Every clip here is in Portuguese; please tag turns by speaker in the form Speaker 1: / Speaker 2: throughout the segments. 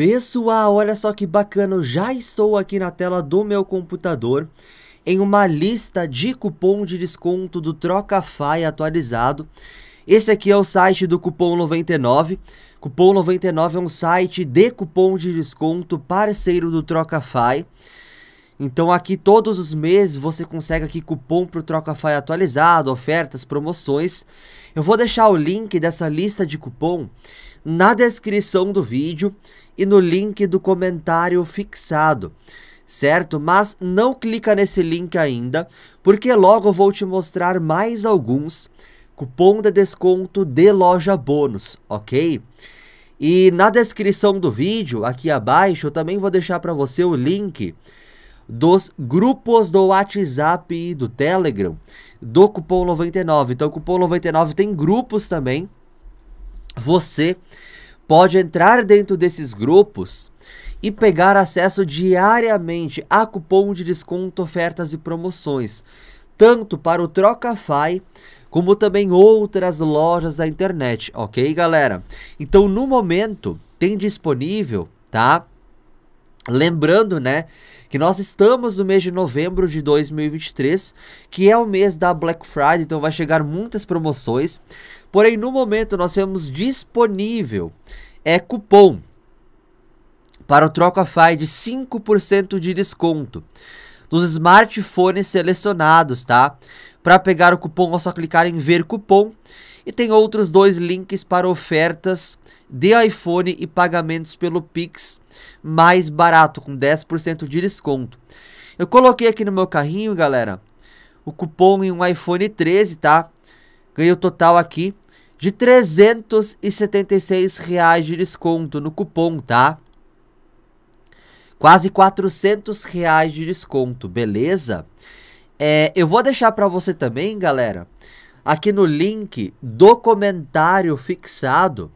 Speaker 1: Pessoal, olha só que bacana, eu já estou aqui na tela do meu computador em uma lista de cupom de desconto do Trocafy atualizado. Esse aqui é o site do Cupom 99. Cupom 99 é um site de cupom de desconto parceiro do Trocafy. Então aqui todos os meses você consegue aqui cupom para o Trocafy atualizado, ofertas, promoções. Eu vou deixar o link dessa lista de cupom na descrição do vídeo e no link do comentário fixado, certo? Mas não clica nesse link ainda, porque logo vou te mostrar mais alguns cupom de desconto de loja bônus, ok? E na descrição do vídeo, aqui abaixo, eu também vou deixar para você o link dos grupos do WhatsApp e do Telegram do Cupom 99. Então, o Cupom 99 tem grupos também. Você pode entrar dentro desses grupos e pegar acesso diariamente a cupom de desconto, ofertas e promoções, tanto para o Trocafy como também outras lojas da internet, ok, galera? Então, no momento, tem disponível, tá? Lembrando, né, que nós estamos no mês de novembro de 2023, que é o mês da Black Friday, então vai chegar muitas promoções. Porém, no momento nós temos disponível é cupom para o Trocafy de 5% de desconto dos smartphones selecionados, tá? Para pegar o cupom é só clicar em ver cupom. E tem outros dois links para ofertas de iPhone e pagamentos pelo Pix mais barato, com 10% de desconto. Eu coloquei aqui no meu carrinho, galera, o cupom em um iPhone 13, tá? Ganhei o total aqui de 376 reais de desconto no cupom, tá? Quase 400 reais de desconto, beleza? É, eu vou deixar para você também, galera, aqui no link do comentário fixado,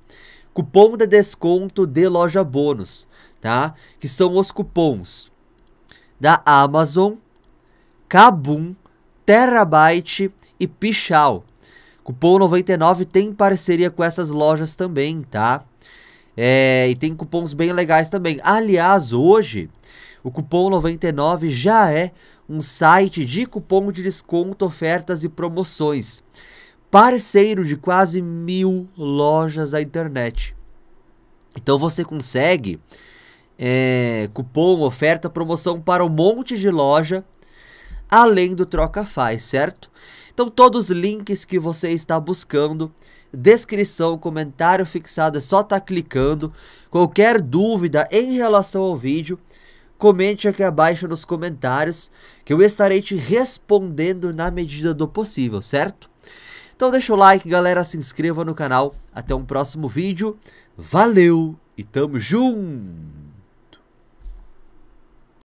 Speaker 1: cupom de desconto de loja bônus, tá? Que são os cupons da Amazon, Kabum, Terabyte e Pichal. Cupom 99 tem parceria com essas lojas também, tá? É, e tem cupons bem legais também. Aliás, hoje o Cupom 99 já é um site de cupom de desconto, ofertas e promoções. Parceiro de quase mil lojas da internet. Então você consegue é, cupom, oferta, promoção para um monte de loja, além do Troca Faz, certo? Então todos os links que você está buscando, descrição, comentário fixado, é só estar tá clicando. Qualquer dúvida em relação ao vídeo, comente aqui abaixo nos comentários que eu estarei te respondendo na medida do possível, certo? Então deixa o like, galera, se inscreva no canal. Até um próximo vídeo. Valeu e tamo junto!